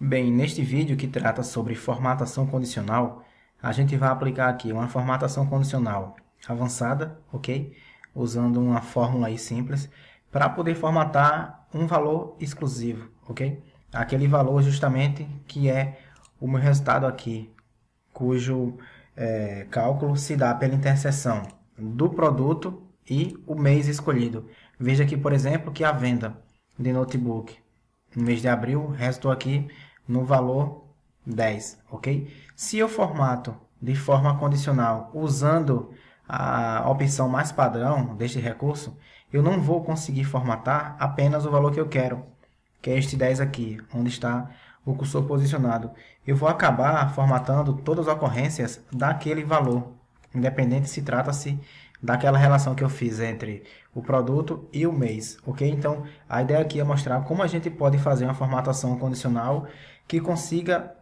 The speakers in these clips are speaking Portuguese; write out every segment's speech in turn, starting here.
Bem, neste vídeo que trata sobre formatação condicional, a gente vai aplicar aqui uma formatação condicional avançada, ok? Usando uma fórmula aí simples, para poder formatar um valor exclusivo, ok? Aquele valor justamente que é o meu resultado aqui, cujo é, cálculo se dá pela interseção do produto e o mês escolhido. Veja aqui, por exemplo, que a venda de notebook no mês de abril restou aqui no valor 10, ok? Se eu formato de forma condicional usando a opção mais padrão deste recurso, eu não vou conseguir formatar apenas o valor que eu quero, que é este 10 aqui, onde está o cursor posicionado. Eu vou acabar formatando todas as ocorrências daquele valor, independente se trata-se daquela relação que eu fiz entre o produto e o mês, ok? Então, a ideia aqui é mostrar como a gente pode fazer uma formatação condicional que consiga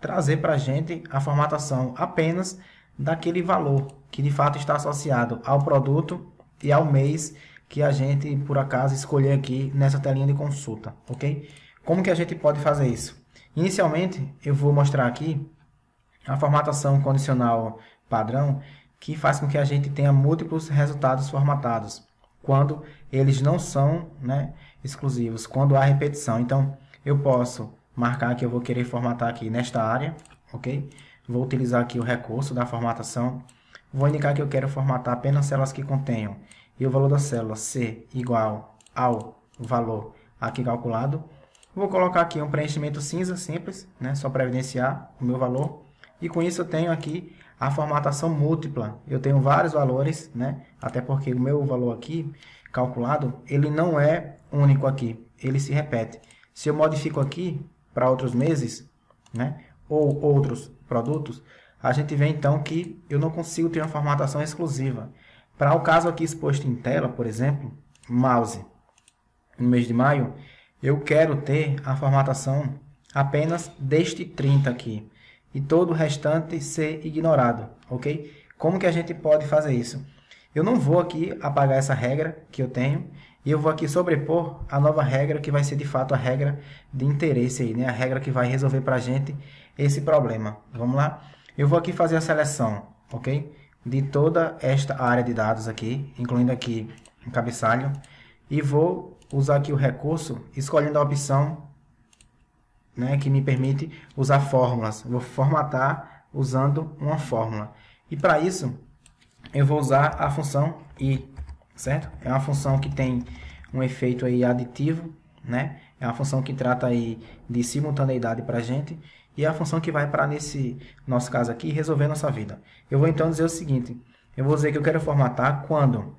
trazer para a gente a formatação apenas daquele valor que de fato está associado ao produto e ao mês que a gente por acaso escolher aqui nessa telinha de consulta, ok? Como que a gente pode fazer isso? Inicialmente eu vou mostrar aqui a formatação condicional padrão que faz com que a gente tenha múltiplos resultados formatados quando eles não são né, exclusivos, quando há repetição. Então eu posso marcar que eu vou querer formatar aqui nesta área, ok? Vou utilizar aqui o recurso da formatação. Vou indicar que eu quero formatar apenas células que contenham e o valor da célula C igual ao valor aqui calculado. Vou colocar aqui um preenchimento cinza simples, né, só para evidenciar o meu valor. E com isso eu tenho aqui a formatação múltipla. Eu tenho vários valores, né, até porque o meu valor aqui calculado, ele não é único aqui, ele se repete. Se eu modifico aqui, para outros meses, né? Ou outros produtos, a gente vê então que eu não consigo ter uma formatação exclusiva. Para o caso aqui exposto em tela, por exemplo, mouse, no mês de maio, eu quero ter a formatação apenas deste 30 aqui e todo o restante ser ignorado, ok? Como que a gente pode fazer isso? Eu não vou aqui apagar essa regra que eu tenho e eu vou aqui sobrepor a nova regra que vai ser de fato a regra de interesse, aí, né? a regra que vai resolver para a gente esse problema. Vamos lá? Eu vou aqui fazer a seleção ok? de toda esta área de dados aqui, incluindo aqui um cabeçalho, e vou usar aqui o recurso escolhendo a opção né, que me permite usar fórmulas. Vou formatar usando uma fórmula. E para isso, eu vou usar a função i, certo? É uma função que tem um efeito aí aditivo, né? É uma função que trata aí de simultaneidade para a gente e é a função que vai para nesse nosso caso aqui resolver nossa vida. Eu vou então dizer o seguinte, eu vou dizer que eu quero formatar quando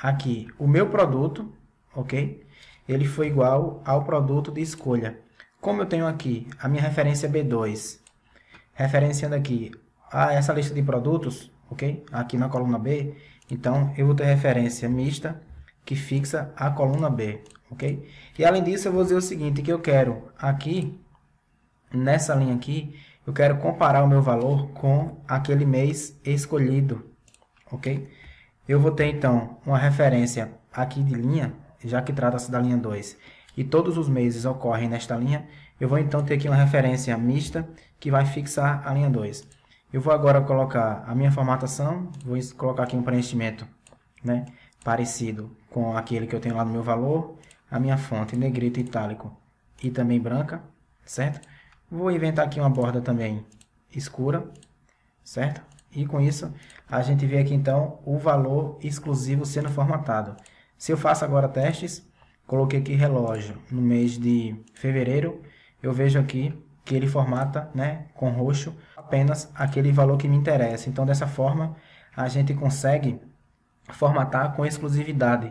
aqui o meu produto, ok? Ele foi igual ao produto de escolha. Como eu tenho aqui a minha referência B2, referenciando aqui a ah, essa lista de produtos, ok? Aqui na coluna B, então eu vou ter referência mista que fixa a coluna B, ok? E além disso, eu vou dizer o seguinte, que eu quero aqui, nessa linha aqui, eu quero comparar o meu valor com aquele mês escolhido, ok? Eu vou ter, então, uma referência aqui de linha, já que trata-se da linha 2, e todos os meses ocorrem nesta linha, eu vou, então, ter aqui uma referência mista que vai fixar a linha 2. Eu vou agora colocar a minha formatação, vou colocar aqui um preenchimento né, parecido com aquele que eu tenho lá no meu valor, a minha fonte negrito, itálico e também branca, certo? Vou inventar aqui uma borda também escura, certo? E com isso, a gente vê aqui então o valor exclusivo sendo formatado. Se eu faço agora testes, coloquei aqui relógio no mês de fevereiro, eu vejo aqui que ele formata né, com roxo apenas aquele valor que me interessa. Então, dessa forma, a gente consegue formatar com exclusividade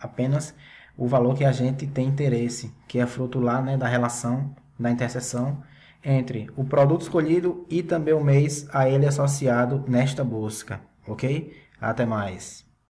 apenas o valor que a gente tem interesse, que é fruto lá né, da relação, da interseção entre o produto escolhido e também o mês a ele associado nesta busca, ok? Até mais!